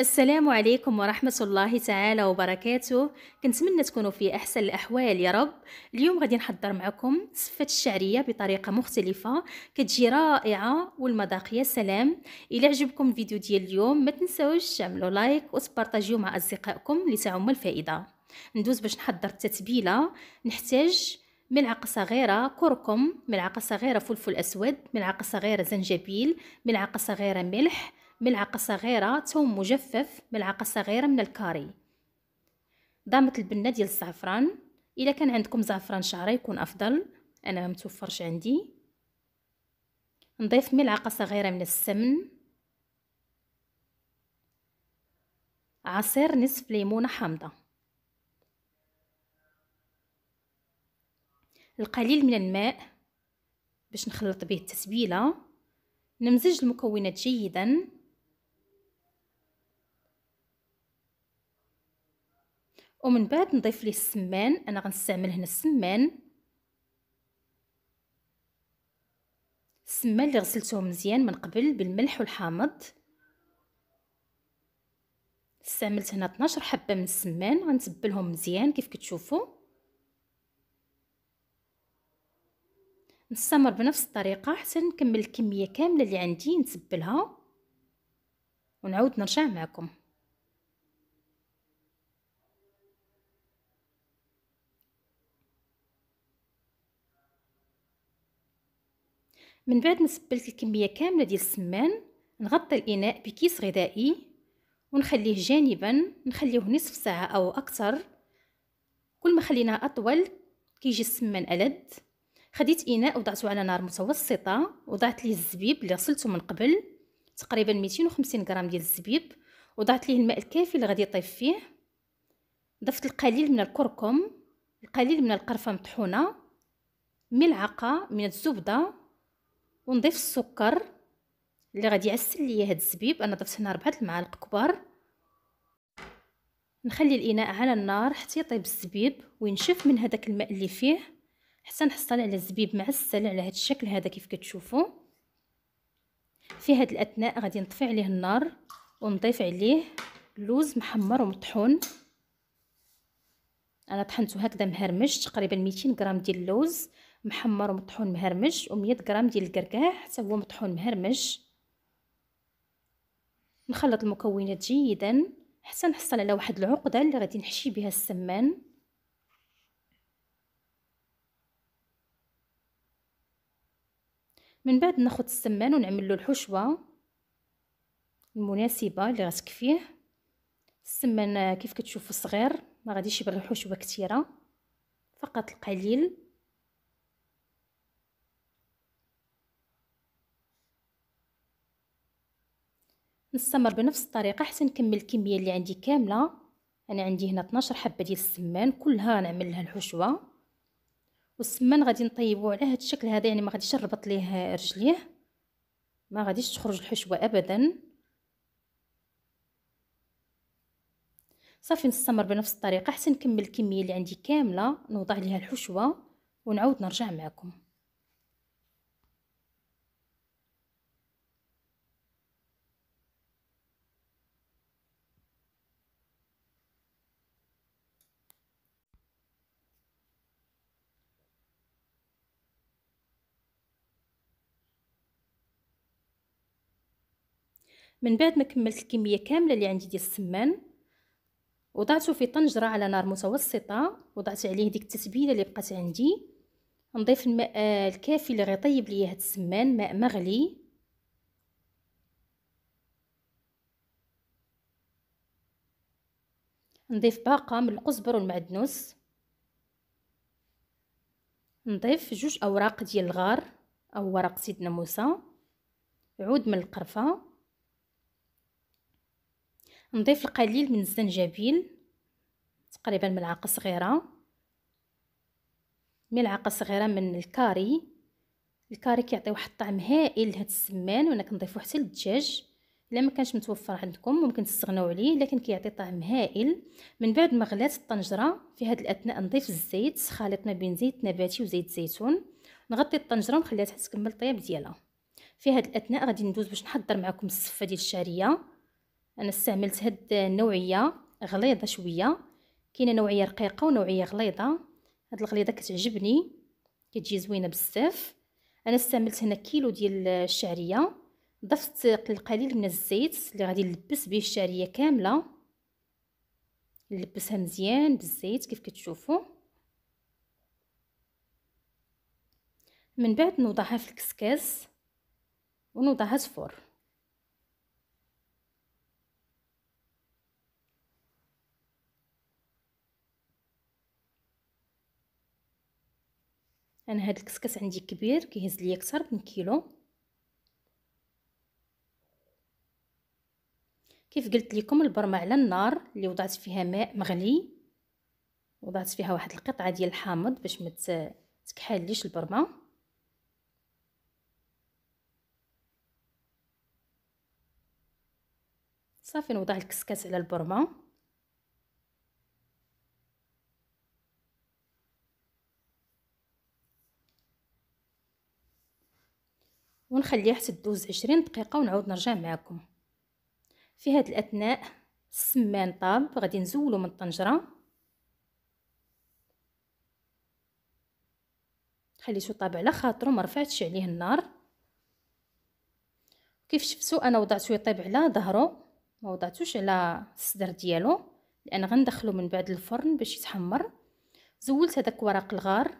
السلام عليكم ورحمة الله تعالى وبركاته كنتمنى تكونوا في أحسن الأحوال يا رب اليوم غادي نحضر معكم صفة الشعرية بطريقة مختلفة كتجي رائعة والمذاق يا سلام إلى عجبكم الفيديو ديال اليوم ما تنسوش تعملوا لايك وتبارطاجيو مع أصدقائكم لتعم الفائدة ندوز باش نحضر التتبيلة نحتاج ملعقة صغيرة كركم ملعقة صغيرة فلفل أسود ملعقة صغيرة زنجبيل ملعقة صغيرة ملح ملعقة صغيرة ثوم مجفف ملعقة صغيرة من الكاري ضامت البنة ديال الزعفران إذا كان عندكم زعفران شعري يكون أفضل أنا ما متوفرش عندي نضيف ملعقة صغيرة من السمن عصير نصف ليمونة حامضة القليل من الماء باش نخلط به التتبيله نمزج المكونات جيدا ومن بعد نضيف ليه السمان انا غنستعمل هنا السمان السمان اللي غسلته مزيان من قبل بالملح والحامض استعملت هنا 12 حبه من السمان غنتبلهم مزيان كيف كتشوفوا نستمر بنفس الطريقه حتى نكمل الكميه كامله اللي عندي نتبلها ونعاود نرجع معكم من بعد نسبلت الكميه كامله ديال السمان نغطي الاناء بكيس غذائي ونخليه جانبا نخليه نصف ساعه او اكثر كل ما خليناه اطول كيجي السمان الد خديت اناء وضعته على نار متوسطه وضعت ليه الزبيب اللي غسلته من قبل تقريبا 250 غرام ديال الزبيب وضعت ليه الماء الكافي اللي غادي يطيب فيه ضفت القليل من الكركم القليل من القرفه مطحونه ملعقه من الزبده ونضيف السكر اللي غادي يعسل ليا هاد الزبيب انا ضفت هنا ربعه المعالق كبار نخلي الاناء على النار حتى يطيب الزبيب وينشف من هذاك الماء اللي فيه حتى نحصل على الزبيب معسل على هاد الشكل هذا كيف كتشوفوا في هاد الاثناء غادي نطفي عليه النار ونضيف عليه لوز محمر ومطحون انا طحنته هكذا مهرمش تقريبا 200 غرام ديال اللوز محمر ومطحون مهرمج و100 غرام ديال الكركاع حتى هو مطحون مهرمج نخلط المكونات جيدا حتى نحصل على واحد العقده اللي غادي نحشي بها السمان من بعد ناخذ السمان ونعمل له الحشوه المناسبه اللي غتكفيه السمان كيف كتشوفوا صغير ما غاديش يبغي حشوه كثيره فقط القليل نستمر بنفس الطريقه حتى نكمل الكميه اللي عندي كامله انا عندي هنا 12 حبه ديال السمان كلها نعمل لها الحشوه والسمان غادي نطيبوه على هذا الشكل هذا يعني ما غاديش نربط ليه رجليه ما غاديش تخرج الحشوه ابدا صافي نستمر بنفس الطريقه حتى نكمل الكميه اللي عندي كامله نوضع ليها الحشوه ونعاود نرجع معكم من بعد ما كملت الكميه كامله اللي عندي ديال السمان وضعته في طنجره على نار متوسطه وضعت عليه ديك التتبيله اللي بقات عندي نضيف الماء آه، الكافي اللي غيطيب ليا هاد السمان ماء مغلي نضيف باقه من القزبر والمعدنوس نضيف جوج اوراق ديال الغار او ورق سيدنا موسى عود من القرفه نضيف القليل من الزنجبيل تقريبا ملعقه صغيره ملعقه صغيره من الكاري الكاري كيعطي واحد الطعم هائل لهاد السمان وانا كنضيفو حتى للدجاج الا ما كانش متوفر عندكم ممكن تستغناو عليه لكن كيعطي طعم هائل من بعد ما غلات الطنجره في هاد الاثناء نضيف الزيت خليط ما بين زيت نباتي وزيت زيتون نغطي الطنجره ونخليها حتى تكمل الطياب ديالها في هاد الاثناء غادي ندوز باش نحضر معكم الصفه ديال الشعريه انا استعملت هاد النوعيه غليظه شويه كاينه نوعيه رقيقه ونوعيه غليظه هاد الغليظه كتعجبني كتجي زوينه بزاف انا استعملت هنا كيلو ديال الشعريه ضفت القليل من الزيت اللي غادي نلبس به الشعريه كامله نلبسها مزيان بالزيت كيف كتشوفوا من بعد نوضعها في الكسكاس ونوضعها تفور انا هاد الكسكس عندي كبير كيهز ليا اكثر من كيلو كيف قلت لكم البرمه على النار اللي وضعت فيها ماء مغلي وضعت فيها واحد القطعه ديال الحامض باش ما تكحلش البرمه صافي نوضع الكسكاس على البرمه ونخليه حتى دوز عشرين دقيقة ونعود نرجع معكم في هاد الأثناء السمان طاب غادي نزولو من الطنجرة خليتو طاب على خاطرو مرفعتش عليه النار كيف شفتو انا وضعتو يطيب على ظهرو ما وضعتوش على الصدر ديالو لان غندخلو من بعد الفرن باش يتحمر زولت هذاك ورق الغار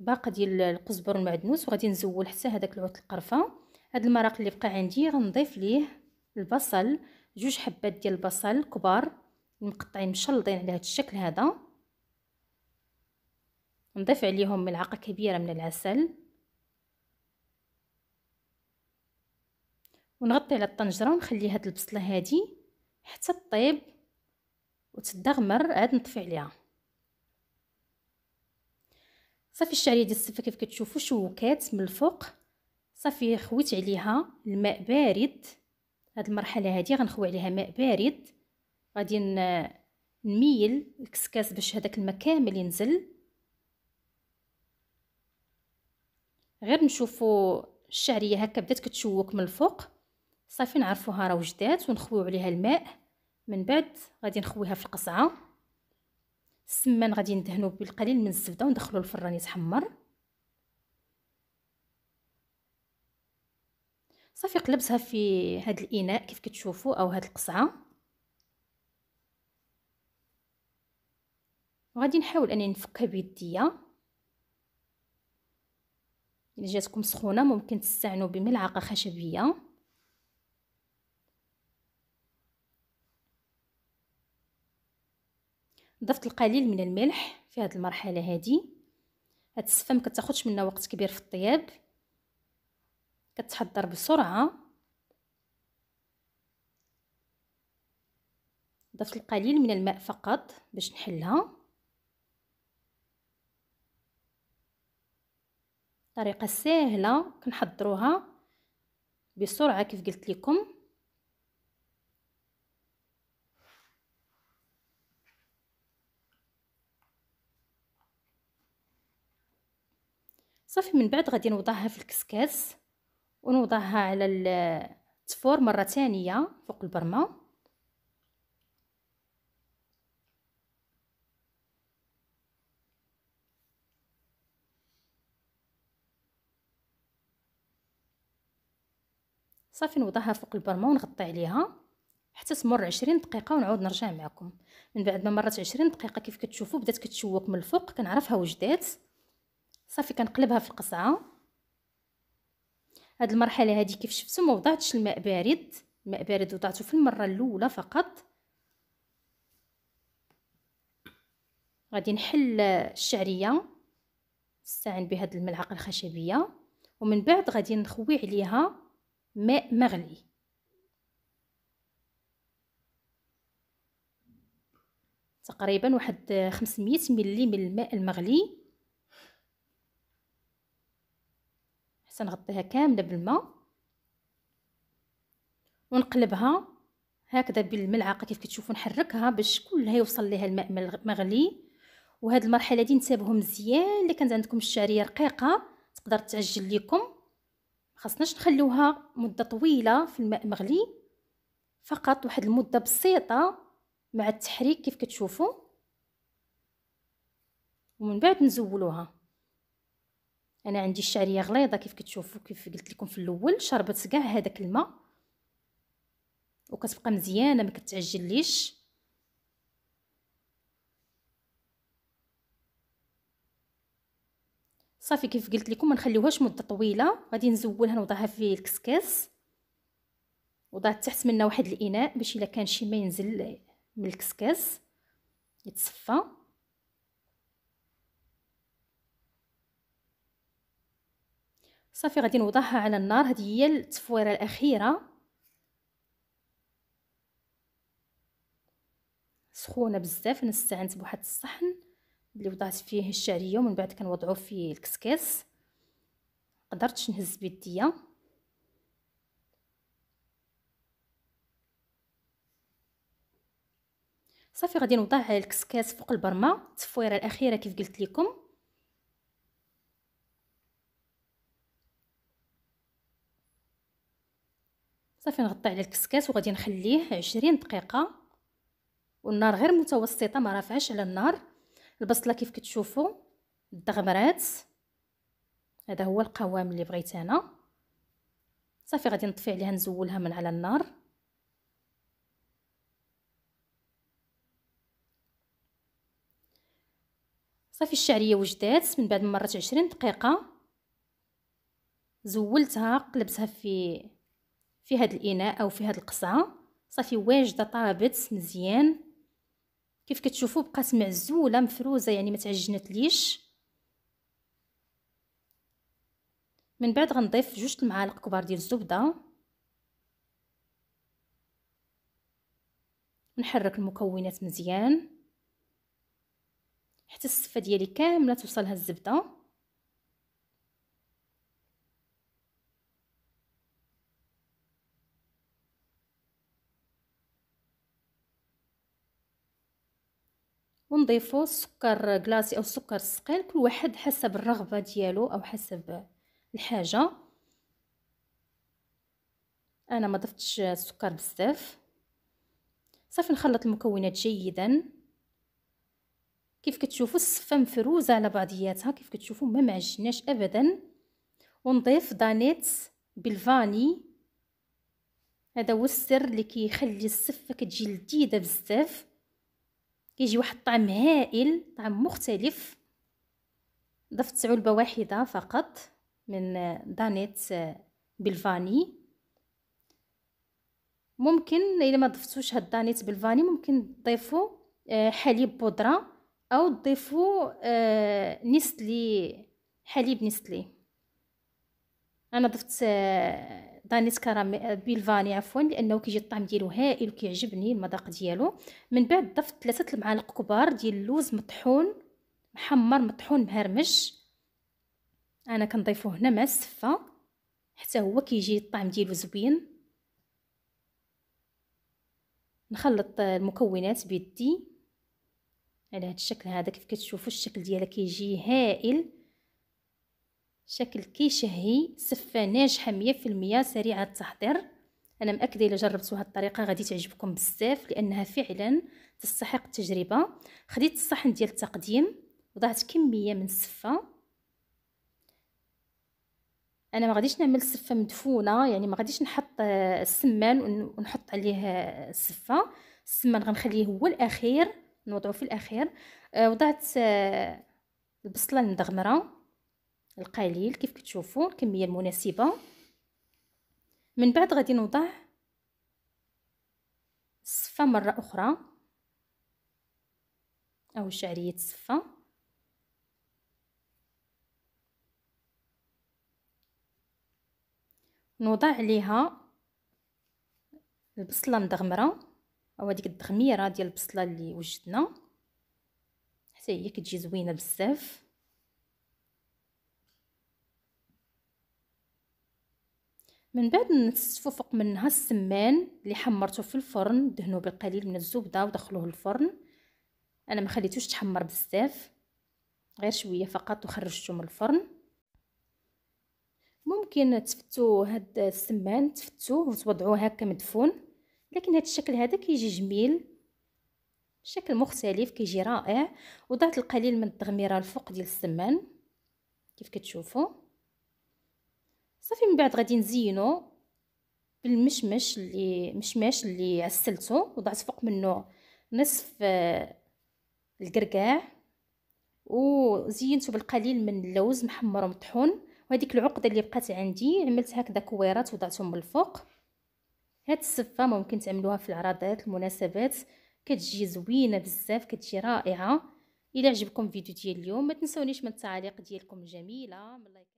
باقه ديال القزبر والمعدنوس وغادي نزول حتى هذاك العود القرفه هاد المرق اللي بقى عندي غنضيف ليه البصل جوج حبات ديال البصل كبار مقطعين مشلضين على هاد الشكل هذا نضيف عليهم ملعقه كبيره من العسل ونغطي على الطنجره ونخلي هاد البصله هادي حتى طيب وتدغمر عاد نطفي عليها صافي الشعريه ديال السفه كيف كتشوفوا شوكات من الفوق صافي خويت عليها الماء بارد هاد المرحله هادي غنخوي عليها ماء بارد غادي نميل الكسكاس باش هداك الماء كامل ينزل غير نشوفوا الشعريه هكا بدات كتشوك من الفوق صافي نعرفوها راه وجدات ونخويو عليها الماء من بعد غادي نخويها في القصعه السمان غادي ندهنو بالقليل من الزبده وندخلو الفران يتحمر صافي قلبتها في هاد الاناء كيف كتشوفوا او هاد القصعه وغادي نحاول اني نفكها بيديا الا جاتكم سخونه ممكن تستعنوا بملعقه خشبيه ضفت القليل من الملح في هذه المرحله هذه هاد السفه ما كتاخذش منها وقت كبير في الطياب كتحضر بسرعه ضفت القليل من الماء فقط باش نحلها طريقه سهله كنحضروها بسرعه كيف قلت لكم صافي من بعد غادي نوضعها في الكسكاس ونوضعها على التفور مره ثانيه فوق البرمه صافي نوضعها فوق البرمه ونغطي عليها حتى تمر 20 دقيقه ونعود نرجع معكم من بعد ما مرت 20 دقيقه كيف كتشوفوا بدات كتشوك من الفوق كنعرفها وجدات صافي كنقلبها في القصعه هاد المرحله هادي كيف شفتو موضعتش الماء بارد الماء بارد وضعته في المره الاولى فقط غادي نحل الشعريه نستعين بهاد الملعقه الخشبيه ومن بعد غادي نخوي عليها ماء مغلي تقريبا واحد خمسمية ملي من الماء المغلي سنغطيها كامله بالماء ونقلبها هكذا بالملعقه كيف كتشوفوا نحركها باش كلها يوصل ليها الماء مغلي وهاد المرحله دي نتابعوه مزيان الا كانت عندكم الشعريه رقيقه تقدر تعجل لكم خاصناش نخلوها مده طويله في الماء مغلي فقط واحد المده بسيطه مع التحريك كيف كتشوفوا ومن بعد نزولوها انا عندي الشعريه غليظه كيف كتشوفوا كيف قلت لكم في الاول شربت كاع هذاك الماء وكتبقى مزيانه ما كتعجليش صافي كيف قلت لكم ما نخليوهاش مده طويله غادي نزولها نوضعها في الكسكاس وضعت تحت منها واحد الاناء باش الا كان شي ما ينزل من الكسكاس يتصفى صافي غادي نوضعها على النار هذه هي التفويره الاخيره سخونه بزاف انا استعنت بواحد الصحن اللي وضعت فيه الشعريه ومن بعد كنوضعو فيه الكسكاس قدرتش نهز بيديا صافي غادي نوضع الكسكاس فوق البرمه التفويره الاخيره كيف قلت لكم صافي نغطي على الكسكاس وغادي نخليه عشرين دقيقه والنار غير متوسطه ما رافعش على النار البصله كيف كتشوفوا دغمرات هذا هو القوام اللي بغيت انا صافي غادي نطفي عليها نزولها من على النار صافي الشعريه وجدات من بعد ما مرات 20 دقيقه زولتها قلبتها في في هاد الاناء او في هاد القصعه صافي واجده طابت مزيان كيف كتشوفوا بقات معزوله مفروزه يعني ما تعجنتليش من بعد غنضيف جوج المعالق كبار ديال الزبده نحرك المكونات مزيان حتى الصفه ديالي كامله توصلها الزبده ونضيفوا السكر كلاصي او السكر الثقيل كل واحد حسب الرغبه ديالو او حسب الحاجه انا ما ضفتش السكر بزاف صافي نخلط المكونات جيدا كيف كتشوفوا الصفه مفروزه على بعضياتها كيف كتشوفوا ما معجناش ابدا ونضيف دانيت بالفاني هذا هو السر اللي كيخلي الصفه كتجي لذيذه بزاف كيجي واحد الطعم هائل طعم مختلف ضفت علبه واحده فقط من دانيت بالفاني ممكن الا ما ضفتوش هاد دانيت بالفاني ممكن تضيفوا آه، حليب بودره او تضيفوا آه، نستلي حليب نستلي انا ضفت آه، دانيس كرام آه، بيلفاني عفوا لانه كيجي الطعم ديالو هائل وكيعجبني المذاق ديالو من بعد ضفت ثلاثه المعالق كبار ديال اللوز مطحون محمر مطحون مهرمش انا كنضيفو هنا مع السفه حتى هو كيجي الطعم ديالو زوين نخلط آه، المكونات بيدي على هذا الشكل هذا كيف كتشوفوا الشكل ديالها كيجي هائل شكل كيشهي سفه ناجحه مية المية سريعه التحضير انا مأكده الا جربتوا هالطريقة الطريقه غادي تعجبكم بزاف لانها فعلا تستحق التجربه خديت الصحن ديال التقديم وضعت كميه من السفه انا ما غاديش نعمل سفه مدفونه يعني ما غاديش نحط آه، السمان ونحط عليه آه، السفه السمان غنخليه هو الاخير نوضعه في الاخير آه، وضعت البصله المدغمره القليل كيف كتشوفوا الكميه المناسبه من بعد غادي نوضع الصفه مره اخرى او شعريه الصفه نوضع عليها البصله مدغمره او هذيك الدغميره ديال البصله اللي وجدنا حتى هي كتجي زوينه بزاف من بعد نصفو فوق منها السمان اللي حمرته في الفرن دهنو بالقليل من الزبده ودخلوه الفرن انا ما خليتوش تحمر بزاف غير شويه فقط وخرجته من الفرن ممكن تفتو هاد السمان تفتوه وتوضعوه هكا مدفون لكن هاد الشكل هذا كيجي جميل شكل مختلف كيجي رائع وضعت القليل من التغميره الفوق ديال السمان كيف كتشوفوا صافي من بعد غادي نزينو بالمشمش اللي مشماش اللي عسلته وضعت فوق منه نصف آه، الكركاع وزينته بالقليل من اللوز محمر ومطحون وهذيك العقده اللي بقات عندي عملت هكذا كويرات وضعتهم من الفوق هاد الصفه ممكن تعملوها في العرضات المناسبات كتجي زوينه بزاف كتجي رائعه الى عجبكم الفيديو ديال اليوم ما تنسونيش من التعليق ديالكم الجميله من لايك